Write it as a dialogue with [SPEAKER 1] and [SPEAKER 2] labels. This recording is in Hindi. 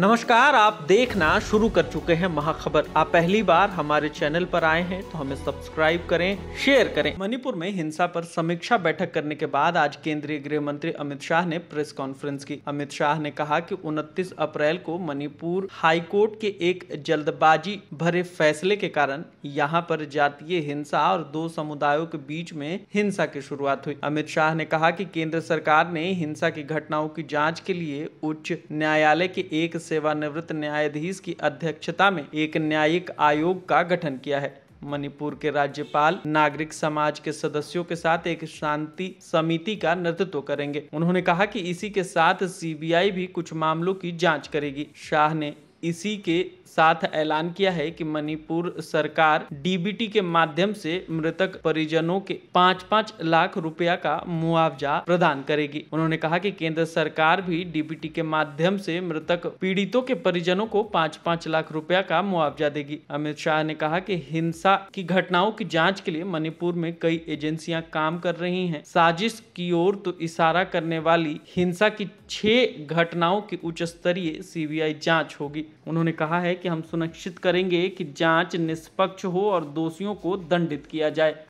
[SPEAKER 1] नमस्कार आप देखना शुरू कर चुके हैं महाखबर आप पहली बार हमारे चैनल पर आए हैं तो हमें सब्सक्राइब करें शेयर करें मणिपुर में हिंसा पर समीक्षा बैठक करने के बाद आज केंद्रीय गृह मंत्री अमित शाह ने प्रेस कॉन्फ्रेंस की अमित शाह ने कहा कि 29 अप्रैल को मणिपुर हाईकोर्ट के एक जल्दबाजी भरे फैसले के कारण यहाँ पर जातीय हिंसा और दो समुदायों के बीच में हिंसा की शुरुआत हुई अमित शाह ने कहा की केंद्र सरकार ने हिंसा की घटनाओं की जाँच के लिए उच्च न्यायालय के एक सेवानिवृत्त न्यायाधीश की अध्यक्षता में एक न्यायिक आयोग का गठन किया है मणिपुर के राज्यपाल नागरिक समाज के सदस्यों के साथ एक शांति समिति का नेतृत्व करेंगे उन्होंने कहा कि इसी के साथ सीबीआई भी कुछ मामलों की जांच करेगी शाह ने इसी के साथ ऐलान किया है कि मणिपुर सरकार डीबीटी के माध्यम से मृतक परिजनों के पाँच पाँच लाख रुपया का मुआवजा प्रदान करेगी उन्होंने कहा कि केंद्र सरकार भी डीबीटी के माध्यम से मृतक पीड़ितों के परिजनों को पाँच पाँच लाख रुपया का मुआवजा देगी अमित शाह ने कहा कि हिंसा की घटनाओं की जांच के लिए मणिपुर में कई एजेंसियाँ काम कर रही है साजिश की ओर तो इशारा करने वाली हिंसा की छह घटनाओं की उच्च स्तरीय सी बी होगी उन्होंने कहा है कि हम सुनिश्चित करेंगे कि जांच निष्पक्ष हो और दोषियों को दंडित किया जाए